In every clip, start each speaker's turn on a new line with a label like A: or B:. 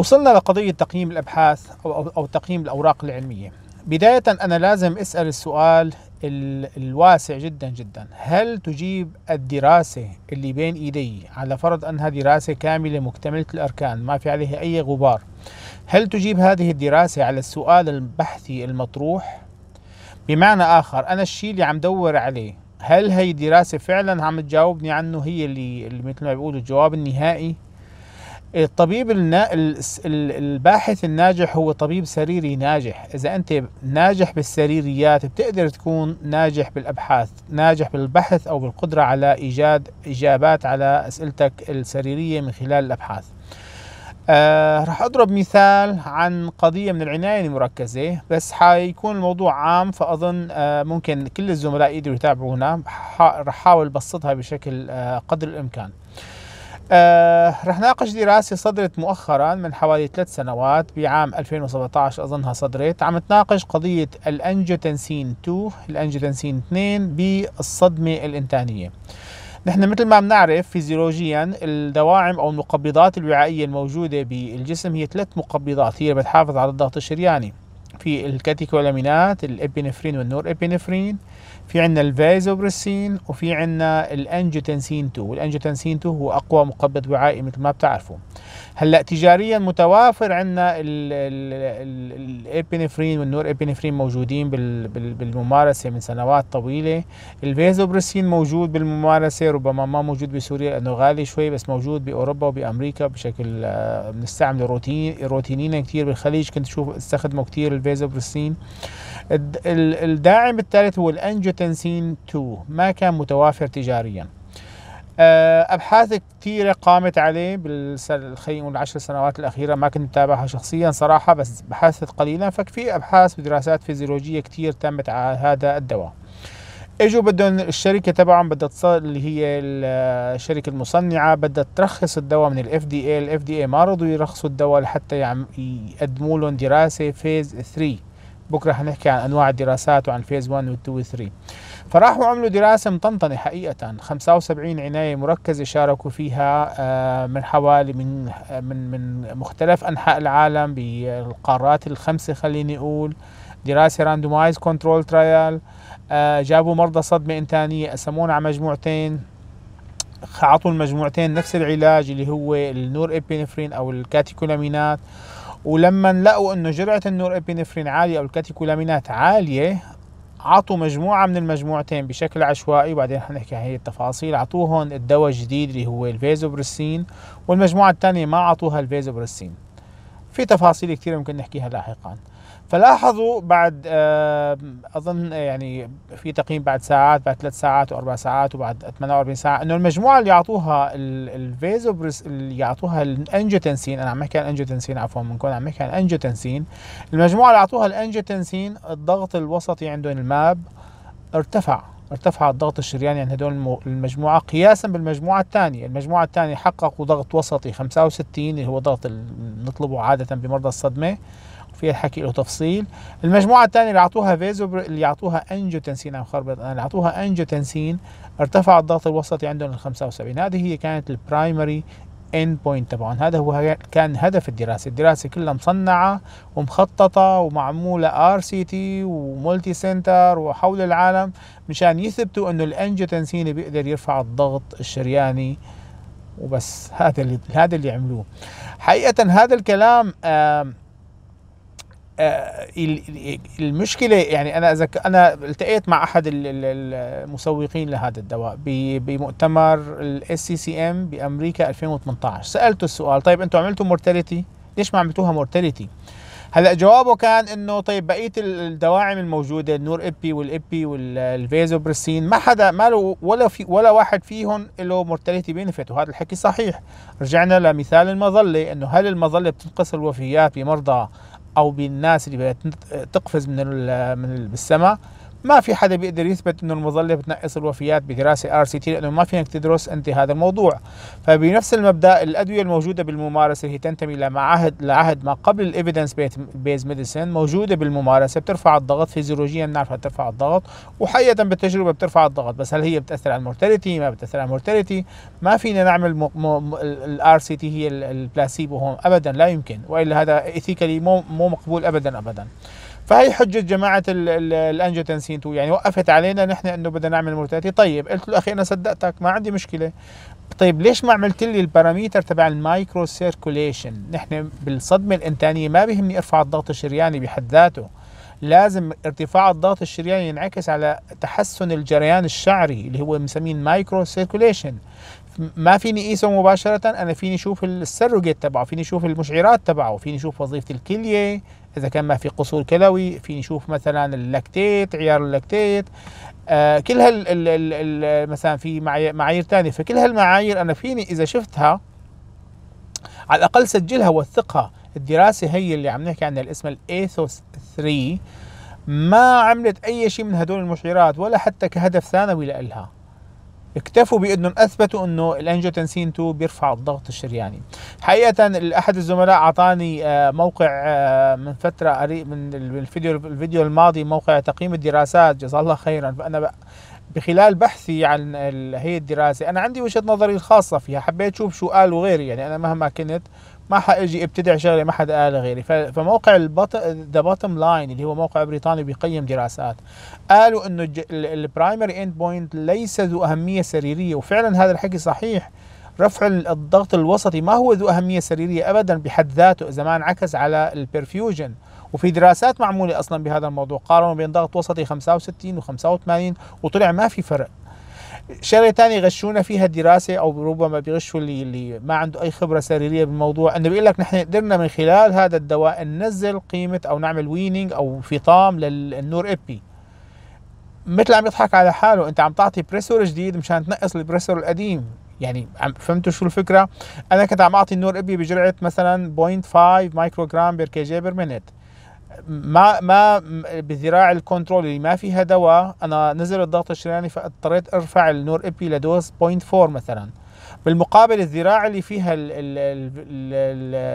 A: وصلنا لقضية تقييم الأبحاث أو, أو تقييم الأوراق العلمية بداية أنا لازم أسأل السؤال الواسع جدا جدا هل تجيب الدراسة اللي بين إيدي على فرض أنها دراسة كاملة مكتملة الأركان ما في عليها أي غبار هل تجيب هذه الدراسة على السؤال البحثي المطروح بمعنى آخر أنا الشيء اللي عم دور عليه هل هي الدراسة فعلا عم تجاوبني عنه هي اللي, اللي مثل ما بيقولوا الجواب النهائي الطبيب الباحث الناجح هو طبيب سريري ناجح إذا أنت ناجح بالسريريات بتقدر تكون ناجح بالأبحاث ناجح بالبحث أو بالقدرة على إيجاد إجابات على أسئلتك السريرية من خلال الأبحاث آه رح أضرب مثال عن قضية من العناية المركزة بس حيكون الموضوع عام فأظن آه ممكن كل الزملاء يقدروا يتابعونا رح أحاول بسطها بشكل آه قدر الإمكان آه رح ناقش دراسة صدرت مؤخرا من حوالي ثلاث سنوات بعام 2017 أظنها صدرت عم تناقش قضية الأنجوتنسين 2 الأنجوتنسين 2 بالصدمة الإنتانية نحن مثل ما بنعرف فيزيولوجيا الدواعم او المقبضات الوعائيه الموجوده بالجسم هي ثلاث مقبضات هي بتحافظ على الضغط الشرياني في الكاتيكولامينات الابنفرين والنور ابينفرين في عندنا الفازوبريسين وفي عندنا الانجوتنسين 2 والانجوتنسين 2 هو اقوى مقبض وعائي مثل ما بتعرفوا هلا تجاريا متوافر عندنا الابينفرين والنور ابنفرين موجودين بالممارسه من سنوات طويله الفازوبريسين موجود بالممارسه ربما ما موجود بسوريا لانه غالي شوي بس موجود باوروبا وبامريكا بشكل آه، بنستعمله روتين روتينين كثير بالخليج كنت اشوف استخدمه كثير الفازوبريسين الداعم الثالث هو الانجوتنسين أنجوتنسين 2 ما كان متوافر تجاريا آه، أبحاث كثيرة قامت عليه بالخيم العشر سنوات الأخيرة ما كنت أتابعها شخصيا صراحة بس بحثت قليلا ففي أبحاث ودراسات فيزيولوجية كثير تمت على هذا الدواء اجوا بدهم الشركه تبعهم بدها اللي هي الشركه المصنعه بدها ترخص الدواء من الاف دي اي الاف دي اي ما رضوا يرخصوا الدواء لحتى يقدموا لهم دراسه فيز 3 بكره حنحكي عن انواع الدراسات وعن فيز 1 و2 و3 فراحوا عملوا دراسة مطنطنة حقيقة 75 عناية مركزة شاركوا فيها آه، من حوالي من آه، من من مختلف أنحاء العالم بالقارات الخمسة خليني أقول دراسة راندومايز كنترول ترايل جابوا مرضى صدمة إنتانية قسمونا على مجموعتين عطوا المجموعتين نفس العلاج اللي هو النور ابينفرين أو الكاتيكولامينات ولما لقوا انه جرعه النور ابينفرين عاليه او الكاتيكولامينات عاليه عطوا مجموعه من المجموعتين بشكل عشوائي وبعدين حنحكي هي التفاصيل عطوهم الدواء الجديد اللي هو الفيزوبرسين والمجموعه الثانيه ما عطوها الفيزوبرسين في تفاصيل كثيره ممكن نحكيها لاحقا فلاحظوا بعد آه، اظن آه، يعني في تقييم بعد ساعات بعد ثلاث ساعات واربع ساعات وبعد 48 ساعه انه المجموعه اللي يعطوها الفيزو اللي يعطوها الانجوتنسين انا عم احكي عن الانجوتنسين عفوا بنكون عم احكي عن الانجوتنسين المجموعه اللي يعطوها الانجوتنسين الضغط الوسطي عندهم الماب ارتفع ارتفع الضغط الشرياني عند هدول المجموعة قياسا بالمجموعة الثانية المجموعة الثانية حققوا ضغط وسطي 65 اللي هو ضغط اللي نطلبه عادة بمرضى الصدمة في الحكي له تفصيل المجموعة الثانية اللي أعطوها فيزو اللي أعطوها انجوتنسين عم خربط أنا اللي أعطوها انجوتنسين ارتفع الضغط الوسطي عندهم ل 75 هذه هي كانت البرايمري الاند بوينت تبعهم هذا هو كان هدف الدراسه الدراسه كلها مصنعه ومخططه ومعموله ار سي تي ومولتي سنتر وحول العالم مشان يثبتوا انه الانجيوتنسين بيقدر يرفع الضغط الشرياني وبس هذا اللي هذا اللي عملوه حقيقه هذا الكلام آه آه، المشكله يعني انا اذا انا التقيت مع احد المسوقين لهذا الدواء بمؤتمر الاس سي سي ام بامريكا 2018 سالته السؤال طيب انتم عملتوا مورتاليتي ليش ما عملتوها مورتاليتي هلا جوابه كان انه طيب بقيه الدواعم الموجوده النور ابي والابي والفيزوبرسين ما حدا ما له ولا في ولا واحد فيهم له مورتاليتي بينفيت وهذا الحكي صحيح رجعنا لمثال المظله انه هل المظله بتنقص الوفيات بمرضى او بالناس اللي تقفز من من السماء ما في حدا بيقدر يثبت انه المظله بتنقص الوفيات بدراسه ار سي تي لانه ما فينك تدرس انت هذا الموضوع فبنفس المبدا الادويه الموجوده بالممارسه هي تنتمي لمعهد لعهد ما قبل الايفيدنس بيز ميديسن موجوده بالممارسه بترفع الضغط فيزيولوجيا بنعرفها بترفع الضغط وحقيقه بالتجربه بترفع الضغط بس هل هي بتاثر على المورتاليتي ما بتاثر على المورتاليتي ما فينا نعمل الار سي تي هي البلاسيبو هون ابدا لا يمكن والا هذا ايثيكالي مو مو مقبول ابدا ابدا فهي حجة جماعة الأنجيوتنسين 2 يعني وقفت علينا نحن أنه بدنا نعمل مرتاتي طيب قلت له أخي أنا صدقتك ما عندي مشكلة طيب ليش ما عملت لي الباراميتر تبع المايكرو سيركوليشن نحن بالصدمة الإنتانية ما بيهمني ارفع الضغط الشرياني بحد ذاته لازم ارتفاع الضغط الشرياني ينعكس على تحسن الجريان الشعري اللي هو بنسميه المايكرو سيركوليشن ما فيني اقيسه مباشره انا فيني اشوف السروجيت تبعه فيني اشوف المشعرات تبعه فيني اشوف وظيفه الكليه اذا كان ما في قصور كلوي فيني اشوف مثلا اللاكتيت عيار اللاكتيت آه كل هال ال ال مثلا في معايير ثانيه فكل هالمعايير انا فيني اذا شفتها على الاقل سجلها وثقها الدراسه هي اللي عم نحكي عنها اسمها الايثوس 3 ما عملت اي شيء من هدول المشعرات ولا حتى كهدف ثانوي لإلها اكتفوا بانهم اثبتوا انه الانجوتنسين 2 بيرفع الضغط الشرياني حقيقه احد الزملاء اعطاني آه، موقع آه، من فتره قريب من الفيديو الفيديو الماضي موقع تقييم الدراسات جزاه الله خيرا فانا بخلال بحثي عن هي الدراسه انا عندي وجهه نظري الخاصه فيها حبيت اشوف شو قالوا غيري يعني انا مهما كنت ما حاجي ابتدع شغله ما حد قالها غيري فموقع ذا بوتم لاين اللي هو موقع بريطاني بيقيم دراسات قالوا انه البرايمري اند بوينت ليس ذو اهميه سريريه وفعلا هذا الحكي صحيح رفع الضغط الوسطي ما هو ذو اهميه سريريه ابدا بحد ذاته اذا ما انعكس على البرفيوجن وفي دراسات معموله اصلا بهذا الموضوع قارنوا بين ضغط وسطي 65 و85 وطلع ما في فرق شغله ثانيه يغشونا فيها دراسه او ربما بيغشوا اللي اللي ما عنده اي خبره سريريه بالموضوع انه بيقول لك نحن قدرنا من خلال هذا الدواء ننزل قيمه او نعمل ويننج او فطام للنور ابي مثل عم يضحك على حاله انت عم تعطي بريسور جديد مشان تنقص البريسور القديم يعني فهمتوا شو الفكره انا كنت عم اعطي النور ابي بجرعه مثلا 0.5 مايكروغرام بير كي جي بير منت ما ما بذراع الكنترول اللي ما فيها دواء انا نزل الضغط الشرياني فاضطريت ارفع النور ابي لدوز 0.4 مثلا بالمقابل الذراع اللي فيها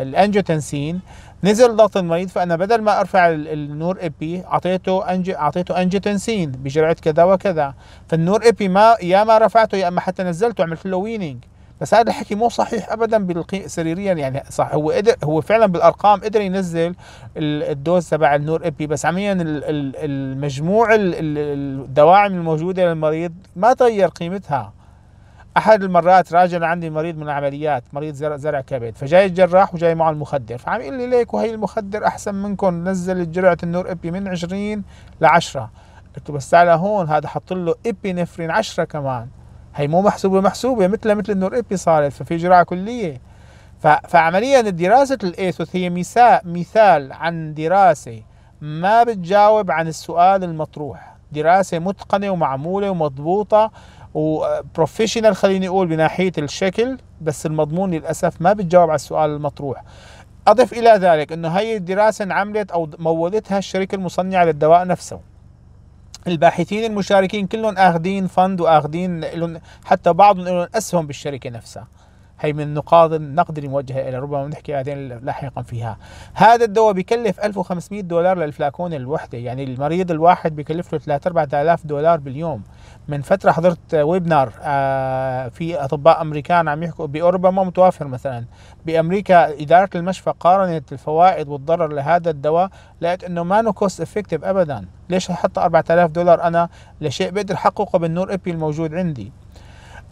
A: الانجوتنسين نزل ضغط المريض فانا بدل ما ارفع النور ابي اعطيته أنج... اعطيته انجوتنسين بجرعه كذا وكذا فالنور ابي ما يا ما رفعته يا اما حتى نزلته عملت له ويننج بس هذا الحكي مو صحيح ابدا سريريا يعني صح هو قدر هو فعلا بالارقام قدر ينزل الدوز تبع النور ابي بس عمليا المجموع الدواعم الموجوده للمريض ما تغير قيمتها احد المرات راجع عندي مريض من العمليات مريض زرع, زرع كبد فجاي الجراح وجاي معه المخدر فعم يقول لي ليك وهي المخدر احسن منكم نزل جرعه النور ابي من 20 ل 10 قلت له بس تعال هون هذا حط له ابي نفرين 10 كمان هي مو محسوبة محسوبة مثلها مثل ابي صارت ففي جرعة كلية فعمليا دراسة الإيثوث هي مثال مثال عن دراسة ما بتجاوب عن السؤال المطروح دراسة متقنة ومعمولة ومضبوطة وبروفيشنال خليني أقول بناحية الشكل بس المضمون للأسف ما بتجاوب على السؤال المطروح أضف إلى ذلك أنه هي الدراسة انعملت أو مولتها الشركة المصنعة للدواء نفسه الباحثين المشاركين كلهم اخذين فند واخذين حتى بعضهم لهم اسهم بالشركه نفسها هي من النقاط النقد موجهة إلى ربما نحكي بعدين لاحقا فيها هذا الدواء بكلف 1500 دولار للفلاكون الوحدة يعني المريض الواحد بكلف له 3 4000 دولار باليوم من فترة حضرت ويبنار آه، في أطباء أمريكان عم يحكوا بأوروبا ما متوافر مثلا بأمريكا إدارة المشفى قارنت الفوائد والضرر لهذا الدواء لقيت أنه ما نو كوست افكتيف أبدا ليش أحط 4000 دولار أنا لشيء بقدر أحققه بالنور إبي الموجود عندي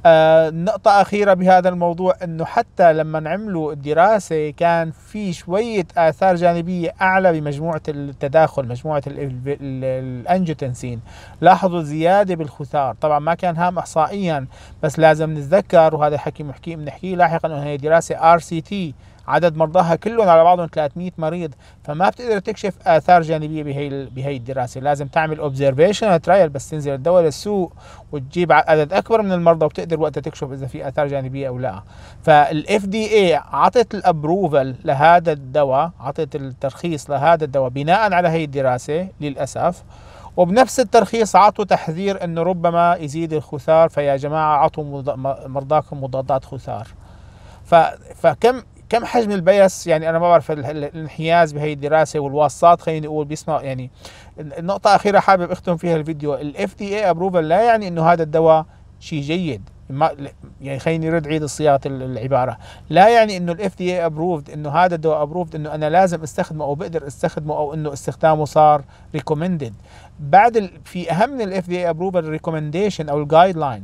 A: آه، نقطة أخيرة بهذا الموضوع أنه حتى لما عملوا الدراسة كان في شوية آثار جانبية أعلى بمجموعة التداخل مجموعة الأنجوتنسين لاحظوا زيادة بالخثار طبعا ما كان هام إحصائيا بس لازم نتذكر وهذا الحكي بنحكيه بنحكيه لاحقا أنه هي دراسة RCT عدد مرضاها كلهم على بعضهم 300 مريض فما بتقدر تكشف اثار جانبيه بهي بهي الدراسه لازم تعمل اوبزرفيشن ترايل بس تنزل الدواء للسوق وتجيب عدد اكبر من المرضى وبتقدر وقتها تكشف اذا في اثار جانبيه او لا فالاف دي اي عطت الابروفل لهذا الدواء عطت الترخيص لهذا الدواء بناء على هي الدراسه للاسف وبنفس الترخيص عطوا تحذير انه ربما يزيد الخثار فيا جماعه عطوا مرضاكم مضادات خثار فكم كم حجم البيس يعني انا ما بعرف الانحياز بهي الدراسه والواسطات خليني اقول بيسمع يعني نقطه اخيره حابب اختم فيها الفيديو الاف دي اي ابروفل لا يعني انه هذا الدواء شيء جيد ما يعني خليني رد عيد صياغه العباره لا يعني انه الاف دي اي ابروفد انه هذا الدواء ابروفد انه انا لازم استخدمه او بقدر استخدمه او انه استخدامه صار ريكومندد بعد في اهم من الاف دي اي ابروفل ريكومنديشن او الجايد لاين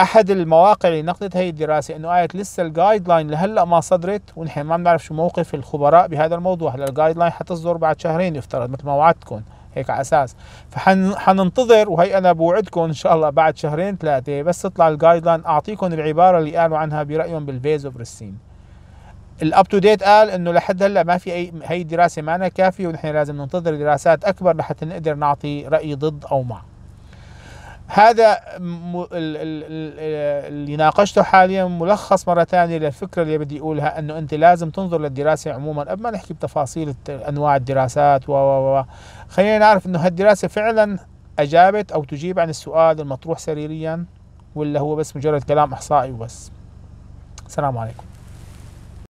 A: احد المواقع اللي نقدت هي الدراسه انه قالت لسه الجايد لاين لهلا ما صدرت ونحن ما بنعرف شو موقف الخبراء بهذا الموضوع هلا الجايد لاين حتصدر بعد شهرين يفترض مثل ما وعدتكم هيك على اساس فحننتظر وهي انا بوعدكم ان شاء الله بعد شهرين ثلاثه بس تطلع الجايد لاين اعطيكم العباره اللي قالوا عنها برايهم بالفيز وبالسين الاب تو ديت قال انه لحد هلا ما في اي هي الدراسه أنا كافيه ونحن لازم ننتظر دراسات اكبر لحتى نقدر نعطي راي ضد او مع هذا اللي ناقشته حاليا ملخص مره ثانيه للفكره اللي بدي اقولها انه انت لازم تنظر للدراسه عموما قبل ما نحكي بتفاصيل انواع الدراسات و و و خلينا نعرف انه هالدراسه فعلا اجابت او تجيب عن السؤال المطروح سريريا ولا هو بس مجرد كلام احصائي وبس السلام عليكم